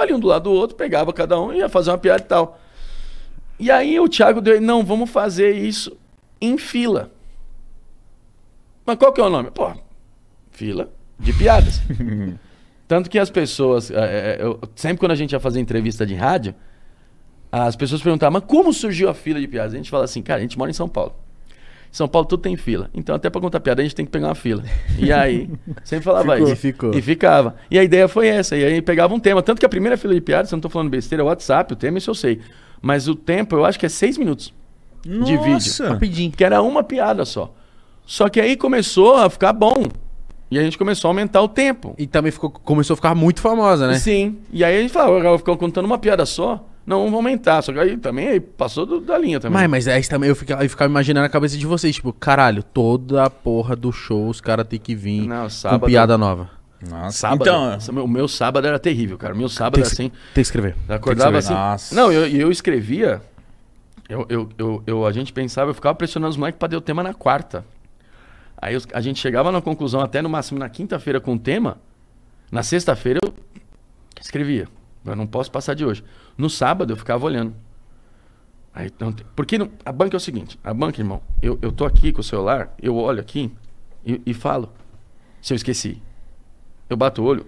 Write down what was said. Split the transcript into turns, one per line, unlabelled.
sentava ali um do lado do outro, pegava cada um e ia fazer uma piada e tal. E aí o Thiago deu, não, vamos fazer isso em fila. Mas qual que é o nome? Pô, fila de piadas. Tanto que as pessoas, eh, eh, eh, eu, sempre quando a gente ia fazer entrevista de rádio, as pessoas perguntavam, mas como surgiu a fila de piadas? A gente fala assim, cara, a gente mora em São Paulo. São Paulo tudo tem fila. Então, até para contar piada, a gente tem que pegar uma fila. E aí, sempre falava ficou, isso. E ficou. E ficava. E a ideia foi essa. E aí pegava um tema. Tanto que a primeira fila de piada, se eu não tô falando besteira, é WhatsApp, o tema, isso eu sei. Mas o tempo, eu acho que é seis minutos Nossa. de vídeo. Rapidinho. Que era uma piada só. Só que aí começou a ficar bom. E a gente começou a aumentar o tempo. E também ficou, começou a ficar muito famosa, né? Sim. E aí a gente falou, ficou contando uma piada só. Não, vamos aumentar. Só que aí também aí passou do, da linha também. Mas, mas aí também eu ficava, eu ficava imaginando a cabeça de vocês, tipo, caralho, toda a porra do show, os caras têm que vir Não, sábado, com piada nova. Nossa. Sábado. Então, o meu sábado era terrível, cara. O meu sábado era assim. Tem que escrever. Acordava que escrever. assim. Nossa. Não, eu, eu escrevia. Eu, eu, eu, eu, a gente pensava, eu ficava pressionando os moleques pra ter o tema na quarta. Aí eu, a gente chegava na conclusão até no máximo na quinta-feira com o tema. Na sexta-feira eu escrevia. Eu não posso passar de hoje. No sábado eu ficava olhando. Aí, não, porque não, a banca é o seguinte: a banca, irmão, eu, eu tô aqui com o celular, eu olho aqui e, e falo. Se eu esqueci, eu bato o olho,